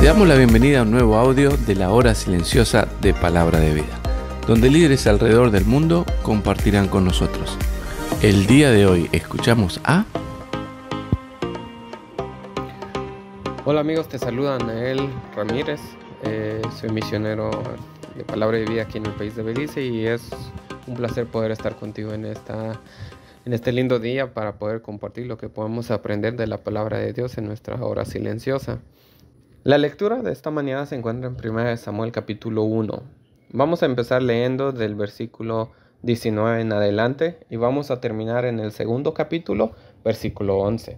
Te damos la bienvenida a un nuevo audio de la hora silenciosa de Palabra de Vida, donde líderes alrededor del mundo compartirán con nosotros. El día de hoy escuchamos a... Hola amigos, te saluda Nael Ramírez, eh, soy misionero de Palabra de Vida aquí en el país de Belice y es un placer poder estar contigo en esta en este lindo día para poder compartir lo que podemos aprender de la palabra de Dios en nuestra hora silenciosa. La lectura de esta mañana se encuentra en 1 Samuel capítulo 1. Vamos a empezar leyendo del versículo 19 en adelante y vamos a terminar en el segundo capítulo, versículo 11.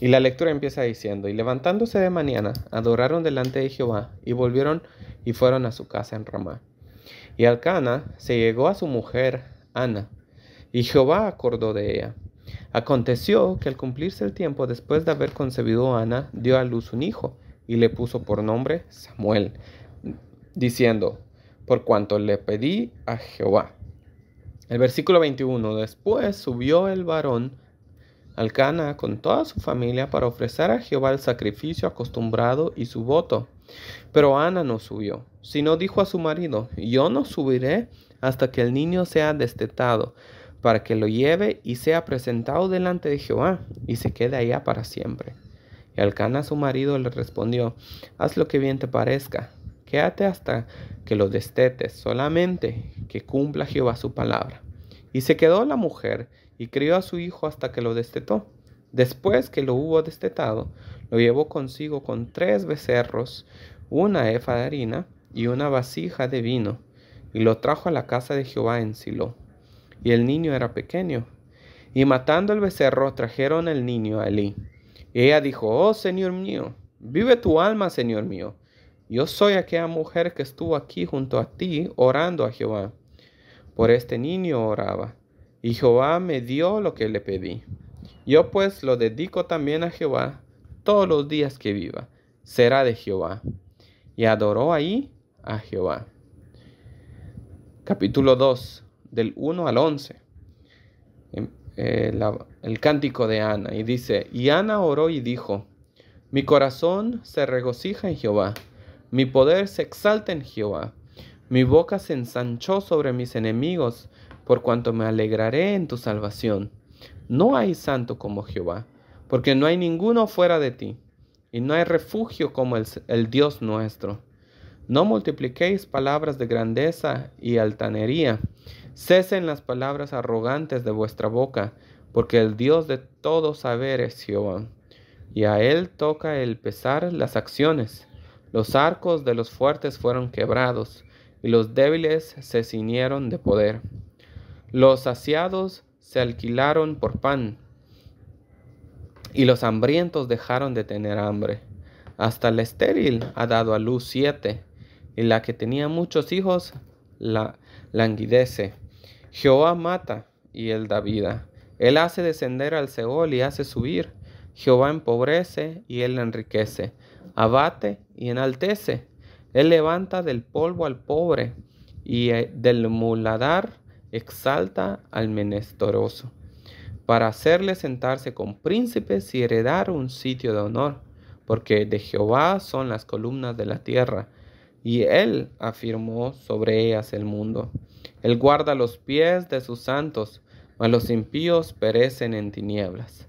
Y la lectura empieza diciendo, y levantándose de mañana, adoraron delante de Jehová y volvieron y fueron a su casa en Ramá. Y Alcana se llegó a su mujer, Ana, y Jehová acordó de ella. Aconteció que al cumplirse el tiempo después de haber concebido Ana, dio a luz un hijo y le puso por nombre Samuel, diciendo, por cuanto le pedí a Jehová. El versículo 21, después subió el varón al Cana con toda su familia para ofrecer a Jehová el sacrificio acostumbrado y su voto. Pero Ana no subió, sino dijo a su marido, yo no subiré hasta que el niño sea destetado, para que lo lleve y sea presentado delante de Jehová, y se quede allá para siempre. Y Alcana su marido le respondió, haz lo que bien te parezca, quédate hasta que lo destetes, solamente que cumpla Jehová su palabra. Y se quedó la mujer y crió a su hijo hasta que lo destetó. Después que lo hubo destetado, lo llevó consigo con tres becerros, una efa de harina y una vasija de vino, y lo trajo a la casa de Jehová en Silo. Y el niño era pequeño. Y matando el becerro, trajeron el niño a Elí. Ella dijo, oh Señor mío, vive tu alma, Señor mío. Yo soy aquella mujer que estuvo aquí junto a ti orando a Jehová. Por este niño oraba, y Jehová me dio lo que le pedí. Yo pues lo dedico también a Jehová todos los días que viva. Será de Jehová. Y adoró ahí a Jehová. Capítulo 2, del 1 al 11. Eh, el cántico de Ana y dice, y Ana oró y dijo, mi corazón se regocija en Jehová, mi poder se exalta en Jehová, mi boca se ensanchó sobre mis enemigos, por cuanto me alegraré en tu salvación. No hay santo como Jehová, porque no hay ninguno fuera de ti, y no hay refugio como el, el Dios nuestro. No multipliquéis palabras de grandeza y altanería, Cesen las palabras arrogantes de vuestra boca, porque el Dios de todo saber es Jehová, y a él toca el pesar las acciones. Los arcos de los fuertes fueron quebrados, y los débiles se ciñeron de poder. Los saciados se alquilaron por pan, y los hambrientos dejaron de tener hambre. Hasta la estéril ha dado a luz siete, y la que tenía muchos hijos la languidece. Jehová mata y él da vida. Él hace descender al Seol y hace subir. Jehová empobrece y él enriquece. Abate y enaltece. Él levanta del polvo al pobre y eh, del muladar exalta al menesteroso, para hacerle sentarse con príncipes y heredar un sitio de honor, porque de Jehová son las columnas de la tierra, y él afirmó sobre ellas el mundo. Él guarda los pies de sus santos, mas los impíos perecen en tinieblas,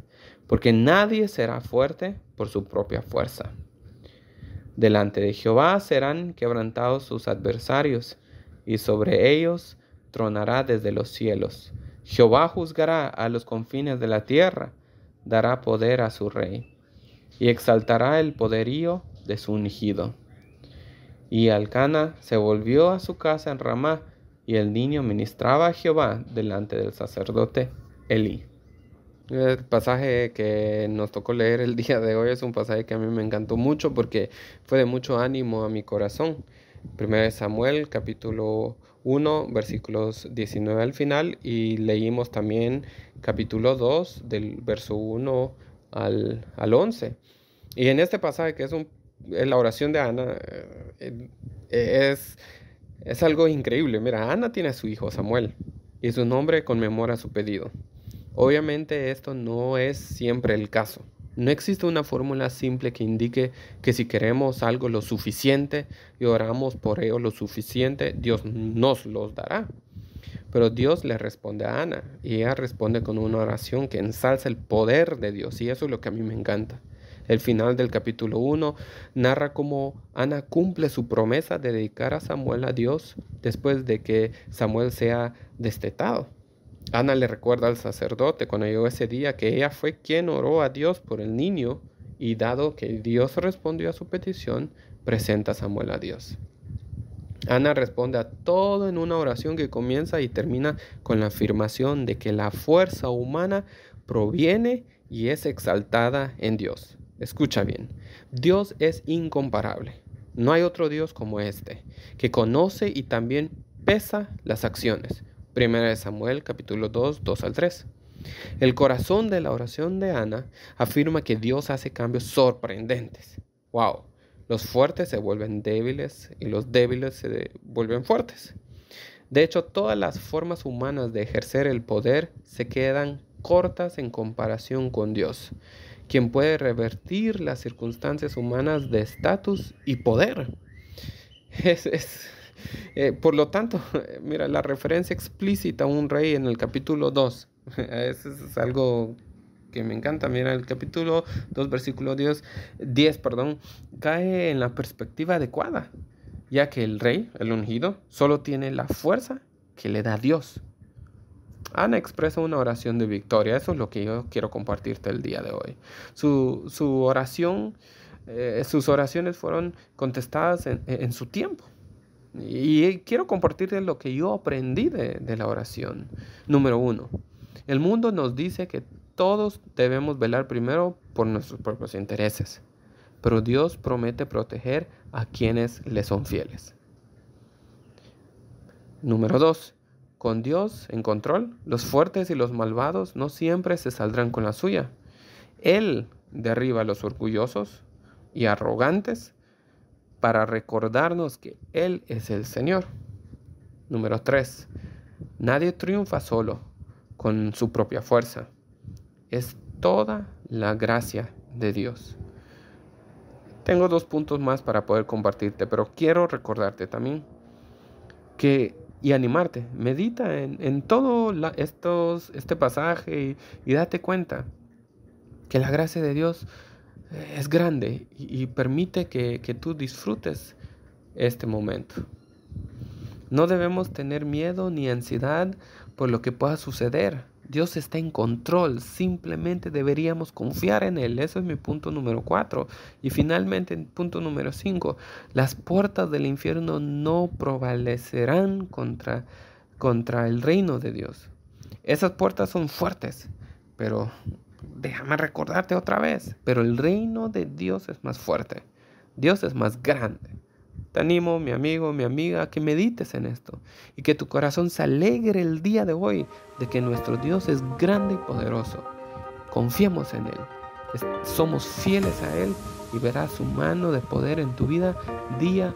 porque nadie será fuerte por su propia fuerza. Delante de Jehová serán quebrantados sus adversarios, y sobre ellos tronará desde los cielos. Jehová juzgará a los confines de la tierra, dará poder a su rey, y exaltará el poderío de su ungido. Y Alcana se volvió a su casa en Ramá, y el niño ministraba a Jehová delante del sacerdote Elí. El pasaje que nos tocó leer el día de hoy es un pasaje que a mí me encantó mucho porque fue de mucho ánimo a mi corazón. 1 Samuel capítulo 1 versículos 19 al final y leímos también capítulo 2 del verso 1 al, al 11. Y en este pasaje que es la oración de Ana, eh, eh, es es algo increíble. Mira, Ana tiene a su hijo Samuel y su nombre conmemora su pedido. Obviamente esto no es siempre el caso. No existe una fórmula simple que indique que si queremos algo lo suficiente y oramos por ello lo suficiente, Dios nos los dará. Pero Dios le responde a Ana y ella responde con una oración que ensalza el poder de Dios y eso es lo que a mí me encanta. El final del capítulo 1 narra cómo Ana cumple su promesa de dedicar a Samuel a Dios después de que Samuel sea destetado. Ana le recuerda al sacerdote cuando llegó ese día que ella fue quien oró a Dios por el niño y dado que Dios respondió a su petición, presenta a Samuel a Dios. Ana responde a todo en una oración que comienza y termina con la afirmación de que la fuerza humana proviene y es exaltada en Dios. Escucha bien, Dios es incomparable. No hay otro Dios como este, que conoce y también pesa las acciones. Primera de Samuel capítulo 2, 2 al 3. El corazón de la oración de Ana afirma que Dios hace cambios sorprendentes. ¡Wow! Los fuertes se vuelven débiles y los débiles se vuelven fuertes. De hecho, todas las formas humanas de ejercer el poder se quedan cortas en comparación con Dios quien puede revertir las circunstancias humanas de estatus y poder. Eh, por lo tanto, mira, la referencia explícita a un rey en el capítulo 2, eso es algo que me encanta. Mira, el capítulo 2, versículo 10, perdón, cae en la perspectiva adecuada, ya que el rey, el ungido, solo tiene la fuerza que le da Dios Ana expresa una oración de victoria. Eso es lo que yo quiero compartirte el día de hoy. Su, oración, eh, sus oraciones fueron contestadas en, su tiempo. Y quiero compartirte lo que yo aprendí de, de la oración. Número uno, el mundo nos dice que todos debemos velar primero por nuestros propios intereses, pero Dios promete proteger a quienes le son fieles. Número dos, con Dios en control, los fuertes y los malvados no siempre se saldrán con la suya. Él derriba a los orgullosos y arrogantes para recordarnos que Él es el Señor. Número 3. Nadie triunfa solo, con su propia fuerza. Es toda la gracia de Dios. Tengo dos puntos más para poder compartirte, pero quiero recordarte también que y animarte. Medita en, todo estos, este pasaje y, date cuenta que la gracia de Dios eh, es grande y, permite que, que tú disfrutes este momento. No debemos tener miedo ni ansiedad por lo que pueda suceder Dios está en control, simplemente deberíamos confiar en Él. Eso es mi punto número cuatro. Y finalmente, punto número cinco, las puertas del infierno no prevalecerán contra, contra el reino de Dios. Esas puertas son fuertes, pero déjame recordarte otra vez, pero el reino de Dios es más fuerte, Dios es más grande. Te animo, mi amigo, mi amiga, que medites en esto y que tu corazón se alegre el día de hoy de que nuestro Dios es grande y poderoso. Confiemos en Él, somos fieles a Él y verás su mano de poder en tu vida día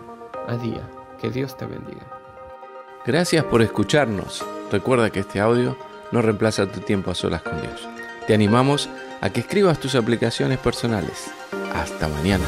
a día. Que Dios te bendiga. Gracias por escucharnos. Recuerda que este audio no reemplaza tu tiempo a solas con Dios. Te animamos a que escribas tus aplicaciones personales. Hasta mañana.